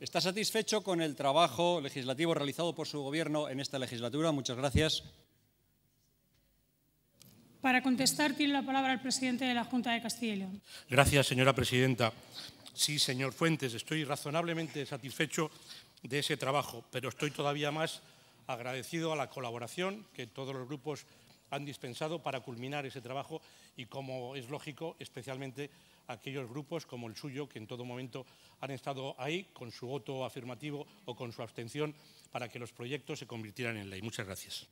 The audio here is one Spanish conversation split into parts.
¿Está satisfecho con el trabajo legislativo realizado por su gobierno en esta legislatura? Muchas gracias. Para contestar, tiene la palabra el presidente de la Junta de Castilla y León. Gracias, señora presidenta. Sí, señor Fuentes, estoy razonablemente satisfecho de ese trabajo, pero estoy todavía más agradecido a la colaboración que todos los grupos han dispensado para culminar ese trabajo y, como es lógico, especialmente aquellos grupos como el suyo que en todo momento han estado ahí con su voto afirmativo o con su abstención para que los proyectos se convirtieran en ley. Muchas gracias.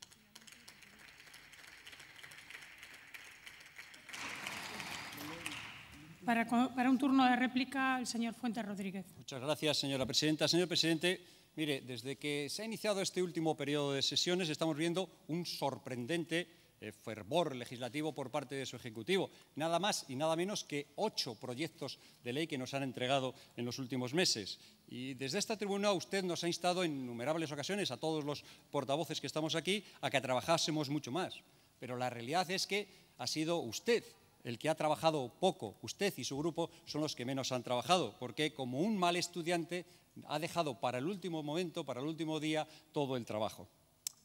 Para, un turno de réplica, el señor Fuentes Rodríguez. Muchas gracias, señora presidenta. Señor presidente, mire, desde que se ha iniciado este último periodo de sesiones estamos viendo un sorprendente eh, fervor legislativo por parte de su Ejecutivo. Nada más y nada menos que ocho proyectos de ley que nos han entregado en los últimos meses. Y desde esta tribuna usted nos ha instado en innumerables ocasiones a todos los portavoces que estamos aquí a que trabajásemos mucho más. Pero la realidad es que ha sido usted el que ha trabajado poco, usted y su grupo son los que menos han trabajado, porque como un mal estudiante ha dejado para el último momento, para el último día, todo el trabajo.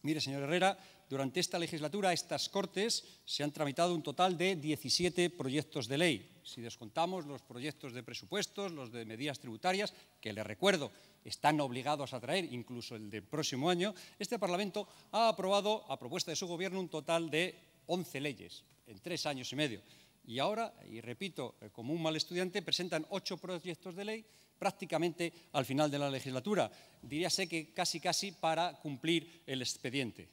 Mire, señor Herrera, durante esta legislatura, estas Cortes se han tramitado un total de 17 proyectos de ley. Si descontamos los proyectos de presupuestos, los de medidas tributarias, que le recuerdo, están obligados a traer, incluso el del próximo año, este Parlamento ha aprobado, a propuesta de su Gobierno, un total de 11 leyes en tres años y medio. Y ahora, y repito, eh, como un mal estudiante, presentan ocho proyectos de ley prácticamente al final de la legislatura. Diríase que casi casi para cumplir el expediente.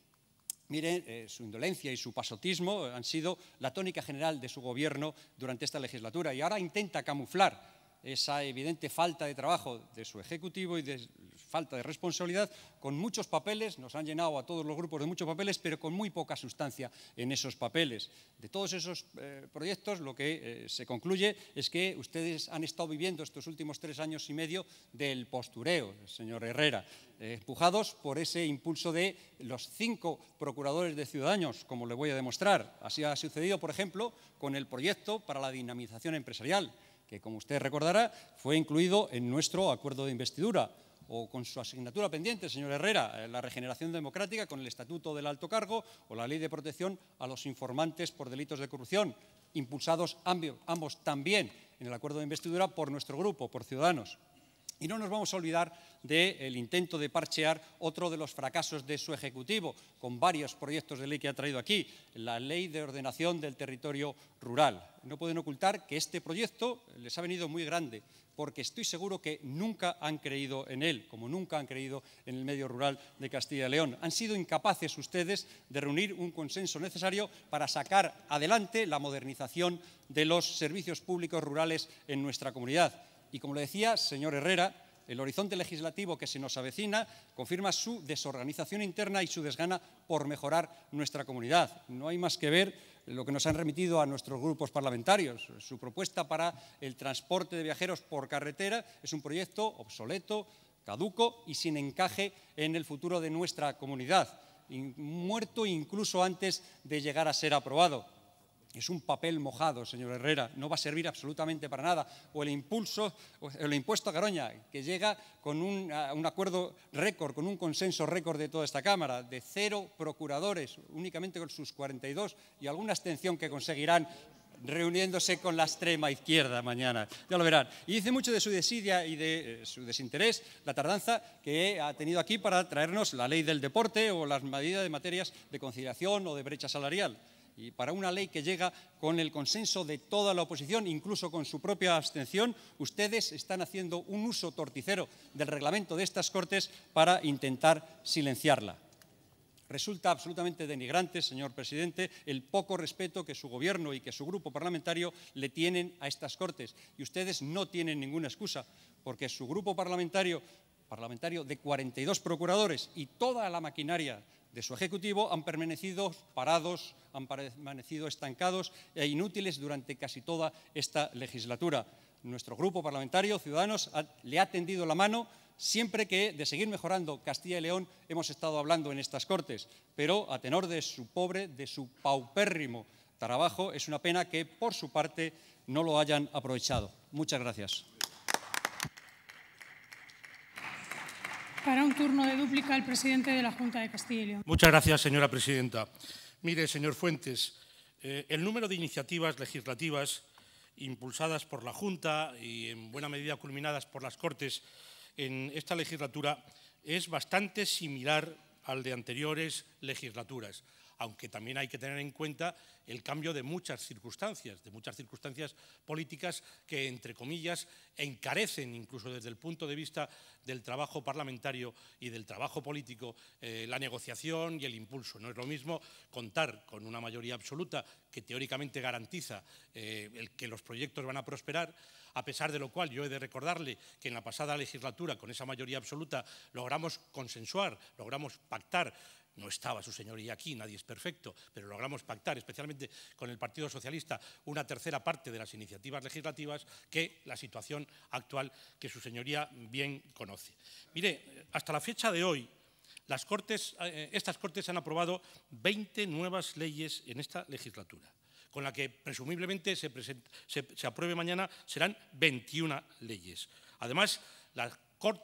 Miren, eh, su indolencia y su pasotismo han sido la tónica general de su gobierno durante esta legislatura y ahora intenta camuflar esa evidente falta de trabajo de su Ejecutivo y de falta de responsabilidad, con muchos papeles, nos han llenado a todos los grupos de muchos papeles, pero con muy poca sustancia en esos papeles. De todos esos eh, proyectos, lo que eh, se concluye es que ustedes han estado viviendo estos últimos tres años y medio del postureo, señor Herrera, eh, empujados por ese impulso de los cinco procuradores de ciudadanos, como le voy a demostrar. Así ha sucedido, por ejemplo, con el proyecto para la dinamización empresarial que como usted recordará, fue incluido en nuestro acuerdo de investidura o con su asignatura pendiente, señor Herrera, eh, la regeneración democrática con el Estatuto del Alto Cargo o la Ley de Protección a los Informantes por Delitos de Corrupción, impulsados ambos también en el acuerdo de investidura por nuestro grupo, por Ciudadanos. Y no nos vamos a olvidar del intento de parchear otro de los fracasos de su Ejecutivo, con varios proyectos de ley que ha traído aquí, la Ley de Ordenación del Territorio Rural. No pueden ocultar que este proyecto les ha venido muy grande, porque estoy seguro que nunca han creído en él, como nunca han creído en el medio rural de Castilla y León. Han sido incapaces ustedes de reunir un consenso necesario para sacar adelante la modernización de los servicios públicos rurales en nuestra comunidad. Y como le decía, señor Herrera, el horizonte legislativo que se nos avecina confirma su desorganización interna y su desgana por mejorar nuestra comunidad. No hay más que ver lo que nos han remitido a nuestros grupos parlamentarios. Su propuesta para el transporte de viajeros por carretera es un proyecto obsoleto, caduco y sin encaje en el futuro de nuestra comunidad, muerto incluso antes de llegar a ser aprobado es un papel mojado, señor Herrera, no va a servir absolutamente para nada. O el impulso, el impuesto a Garoña, que llega con un, acuerdo récord, con un consenso récord de toda esta Cámara, de cero procuradores, únicamente con sus 42 y alguna extensión que conseguirán reuniéndose con la extrema izquierda mañana. Ya lo verán. Y dice mucho de su desidia y de eh, su desinterés, la tardanza que ha tenido aquí para traernos la ley del deporte o las medidas de materias de conciliación o de brecha salarial y para una ley que llega con el consenso de toda la oposición, incluso con su propia abstención, ustedes están haciendo un uso torticero del reglamento de estas Cortes para intentar silenciarla. Resulta absolutamente denigrante, señor presidente, el poco respeto que su gobierno y que su grupo parlamentario le tienen a estas Cortes. Y ustedes no tienen ninguna excusa, porque su grupo parlamentario, parlamentario de 42 procuradores y toda la maquinaria de su Ejecutivo han permanecido parados, han permanecido estancados e inútiles durante casi toda esta legislatura. Nuestro grupo parlamentario, Ciudadanos, le ha tendido la mano siempre que de seguir mejorando Castilla y León hemos estado hablando en estas Cortes, pero a tenor de su pobre, de su paupérrimo trabajo, es una pena que por su parte no lo hayan aprovechado. Muchas gracias. Para un turno de dúplica, el presidente de la Junta de Castilla y León. Muchas gracias, señora presidenta. Mire, señor Fuentes, eh, el número de iniciativas legislativas impulsadas por la Junta y en buena medida culminadas por las Cortes en esta legislatura es bastante similar al de anteriores legislaturas aunque también hay que tener en cuenta el cambio de muchas circunstancias, de muchas circunstancias políticas que, entre comillas, encarecen incluso desde el punto de vista del trabajo parlamentario y del trabajo político eh, la negociación y el impulso. No es lo mismo contar con una mayoría absoluta que teóricamente garantiza eh, que los proyectos van a prosperar, a pesar de lo cual yo he de recordarle que en la pasada legislatura con esa mayoría absoluta logramos consensuar, logramos pactar no estaba su señoría aquí, nadie es perfecto, pero logramos pactar, especialmente con el Partido Socialista, una tercera parte de las iniciativas legislativas que la situación actual que su señoría bien conoce. Mire, hasta la fecha de hoy, eh, estas Cortes han aprobado 20 nuevas leyes en esta legislatura, con la que presumiblemente se, apruebe mañana serán 21 leyes. Además, la,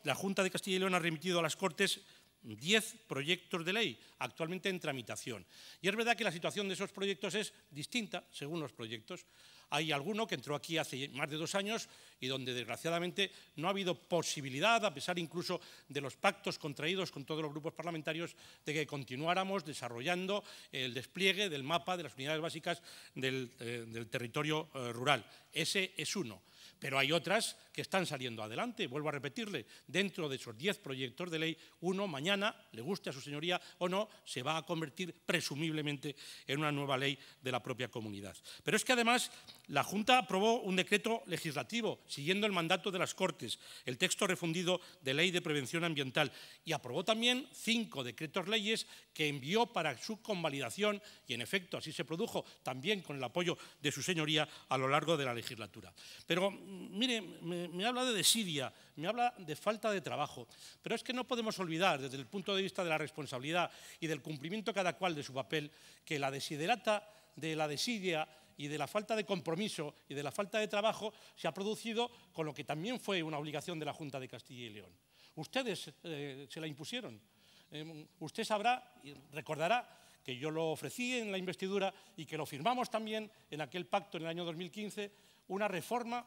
la Junta de Castilla y León ha remitido a las Cortes Diez proyectos de ley actualmente en tramitación. Y es verdad que la situación de esos proyectos es distinta según los proyectos. Hay alguno que entró aquí hace más de dos años y donde desgraciadamente no ha habido posibilidad, a pesar incluso de los pactos contraídos con todos los grupos parlamentarios, de que continuáramos desarrollando el despliegue del mapa de las unidades básicas del, eh, territorio eh, rural. Ese es uno pero hay otras que están saliendo adelante. Vuelvo a repetirle, dentro de esos diez proyectos de ley, uno mañana, le guste a su señoría o no, se va a convertir presumiblemente en una nueva ley de la propia comunidad. Pero es que además la Junta aprobó un decreto legislativo siguiendo el mandato de las Cortes, el texto refundido de Ley de Prevención Ambiental y aprobó también cinco decretos leyes que envió para su convalidación y en efecto así se produjo también con el apoyo de su señoría a lo largo de la legislatura. Pero mire, me, habla de desidia, me habla de falta de trabajo, pero es que no podemos olvidar, desde el punto de vista de la responsabilidad y del cumplimiento cada cual de su papel, que la desiderata de la desidia y de la falta de compromiso y de la falta de trabajo se ha producido con lo que también fue una obligación de la Junta de Castilla y León. Ustedes eh, se la impusieron. Em, usted sabrá y recordará que yo lo ofrecí en la investidura y que lo firmamos también en aquel pacto en el año 2015, una reforma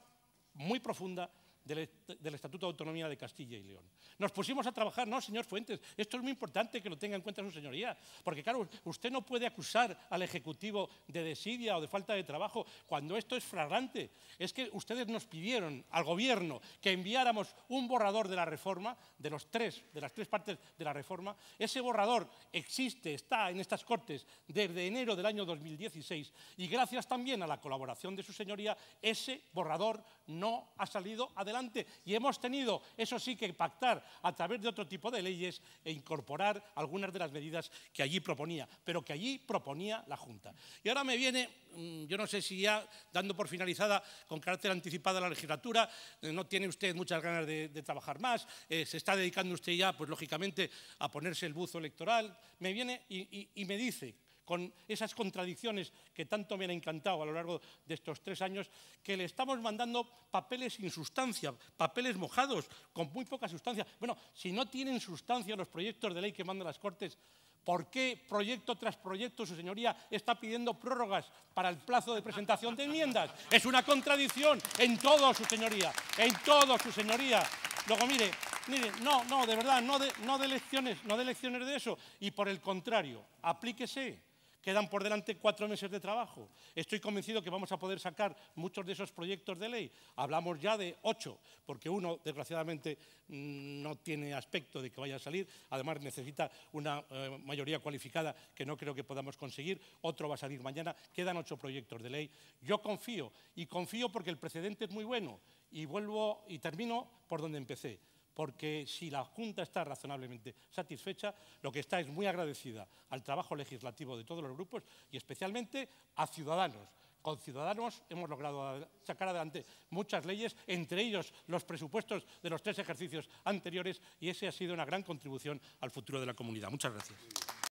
muy profunda del, Estatuto de Autonomía de Castilla y León. Nos pusimos a trabajar, no, señor Fuentes, esto es muy importante que lo tenga en cuenta su señoría, porque claro, usted no puede acusar al Ejecutivo de desidia o de falta de trabajo cuando esto es flagrante. Es que ustedes nos pidieron al Gobierno que enviáramos un borrador de la reforma, de, los tres, de las tres partes de la reforma. Ese borrador existe, está en estas Cortes desde enero del año 2016 y gracias también a la colaboración de su señoría, ese borrador no ha salido adelante y hemos tenido, eso sí, que pactar a través de otro tipo de leyes e incorporar algunas de las medidas que allí proponía, pero que allí proponía la Junta. Y ahora me viene, mm, yo no sé si ya dando por finalizada con carácter anticipado la legislatura, eh, no tiene usted muchas ganas de, trabajar más, eh, se está dedicando usted ya, pues lógicamente, a ponerse el buzo electoral, me viene y me dice con esas contradicciones que tanto me han encantado a lo largo de estos tres años, que le estamos mandando papeles sin sustancia, papeles mojados, con muy poca sustancia. Bueno, si no tienen sustancia los proyectos de ley que mandan las Cortes, ¿Por qué proyecto tras proyecto su señoría está pidiendo prórrogas para el plazo de presentación de enmiendas? Es una contradicción en todo su señoría, en todo su señoría. Luego, mire, mire no, no, de verdad, no de, no de lecciones, no de lecciones de eso. Y por el contrario, aplíquese Quedan por delante cuatro meses de trabajo. Estoy convencido que vamos a poder sacar muchos de esos proyectos de ley. Hablamos ya de ocho, porque uno, desgraciadamente, mm, no tiene aspecto de que vaya a salir. Además, necesita una eh, mayoría cualificada que no creo que podamos conseguir. Otro va a salir mañana. Quedan ocho proyectos de ley. Yo confío, y confío porque el precedente es muy bueno. Y vuelvo y termino por donde empecé porque si la Junta está razonablemente satisfecha, lo que está es muy agradecida al trabajo legislativo de todos los grupos y especialmente a Ciudadanos. Con Ciudadanos hemos logrado sacar adelante muchas leyes, entre ellos los presupuestos de los tres ejercicios anteriores, y esa ha sido una gran contribución al futuro de la comunidad. Muchas gracias.